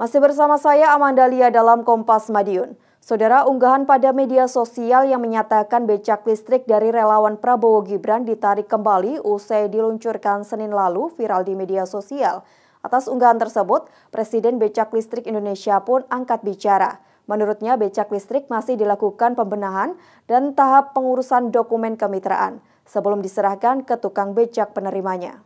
Masih bersama saya Amanda Lia dalam Kompas Madiun. Saudara unggahan pada media sosial yang menyatakan becak listrik dari relawan Prabowo Gibran ditarik kembali usai diluncurkan Senin lalu viral di media sosial. Atas unggahan tersebut, Presiden Becak Listrik Indonesia pun angkat bicara. Menurutnya becak listrik masih dilakukan pembenahan dan tahap pengurusan dokumen kemitraan sebelum diserahkan ke tukang becak penerimanya.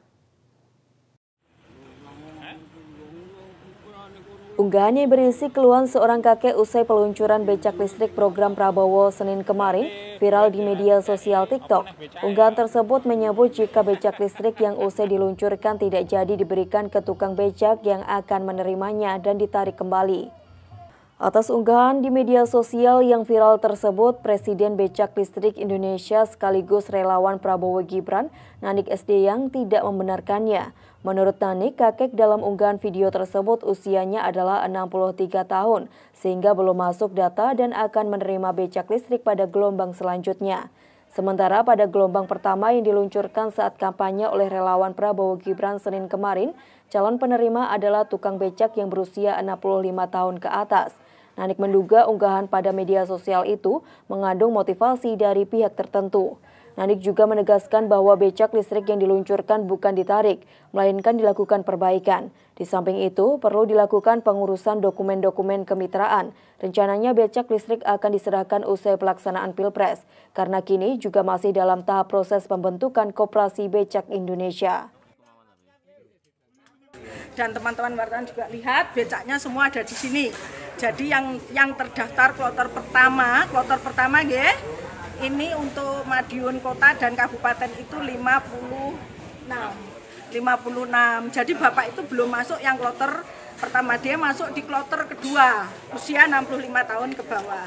Unggahannya berisi keluhan seorang kakek usai peluncuran becak listrik program Prabowo Senin kemarin viral di media sosial TikTok. Unggahan tersebut menyebut jika becak listrik yang usai diluncurkan tidak jadi diberikan ke tukang becak yang akan menerimanya dan ditarik kembali. Atas unggahan di media sosial yang viral tersebut, Presiden Becak Listrik Indonesia sekaligus relawan Prabowo Gibran, Nanik SD yang tidak membenarkannya. Menurut Nanik, kakek dalam unggahan video tersebut usianya adalah 63 tahun, sehingga belum masuk data dan akan menerima becak listrik pada gelombang selanjutnya. Sementara pada gelombang pertama yang diluncurkan saat kampanye oleh relawan Prabowo Gibran Senin kemarin, calon penerima adalah tukang becak yang berusia 65 tahun ke atas. Nanik menduga unggahan pada media sosial itu mengandung motivasi dari pihak tertentu. Nanik juga menegaskan bahwa becak listrik yang diluncurkan bukan ditarik, melainkan dilakukan perbaikan. Di samping itu, perlu dilakukan pengurusan dokumen-dokumen kemitraan. Rencananya becak listrik akan diserahkan usai pelaksanaan Pilpres, karena kini juga masih dalam tahap proses pembentukan Koperasi Becak Indonesia. Dan teman-teman wartawan juga lihat becaknya semua ada di sini. Jadi yang yang terdaftar kloter pertama, kloter pertama ya Ini untuk Madiun kota dan kabupaten itu 56. 56. Jadi Bapak itu belum masuk yang kloter pertama dia masuk di kloter kedua, usia 65 tahun ke bawah.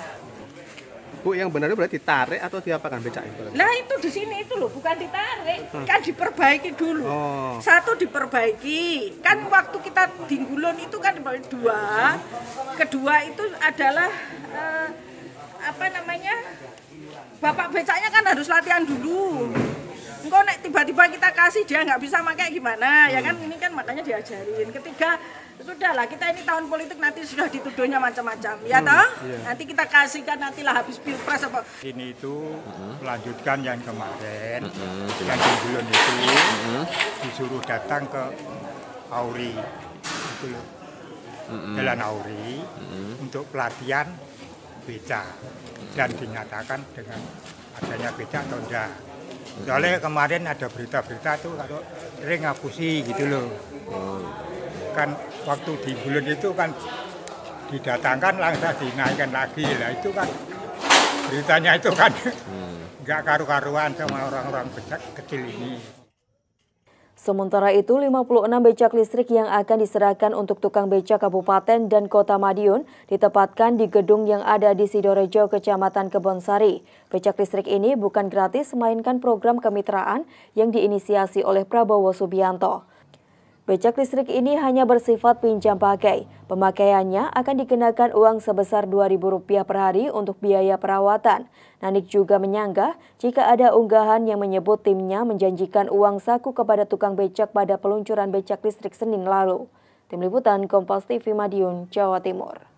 Bu, yang benar berarti ditarik atau diapakan becak itu? Lah itu di sini itu loh, bukan ditarik, hmm. kan diperbaiki dulu. Oh. Satu diperbaiki, kan waktu kita dinggulon itu kan dua, kedua itu adalah eh, apa namanya? Bapak becaknya kan harus latihan dulu. Hmm engkau nek tiba-tiba kita kasih dia nggak bisa pakai gimana ya hmm. ya kan ini kan makanya diajarin ketiga sudahlah kita ini tahun politik nanti sudah dituduhnya macam-macam ya hmm, toh yeah. nanti kita kasihkan nantilah habis pilpres apa ini itu hmm. melanjutkan yang kemarin hmm, hmm iya. yang bulan itu hmm, hmm. disuruh datang ke Auri itu loh hmm. hmm. Jalan Auri hmm. untuk pelatihan beca dan dinyatakan dengan adanya beca atau enggak Soalnya kemarin ada berita-berita tuh kalau ring ngapusi gitu loh. Kan waktu di bulan itu kan didatangkan langsung dinaikkan lagi lah itu kan beritanya itu kan hmm. nggak hmm. karu-karuan sama orang-orang kecil ini. Sementara itu, 56 becak listrik yang akan diserahkan untuk tukang becak Kabupaten dan Kota Madiun ditempatkan di gedung yang ada di Sidorejo, Kecamatan Kebonsari. Becak listrik ini bukan gratis, melainkan program kemitraan yang diinisiasi oleh Prabowo Subianto. Becak listrik ini hanya bersifat pinjam pakai. Pemakaiannya akan dikenakan uang sebesar Rp2.000 per hari untuk biaya perawatan. Nanik juga menyanggah jika ada unggahan yang menyebut timnya menjanjikan uang saku kepada tukang becak pada peluncuran becak listrik Senin lalu. Tim Liputan Kompas TV Madiun, Jawa Timur.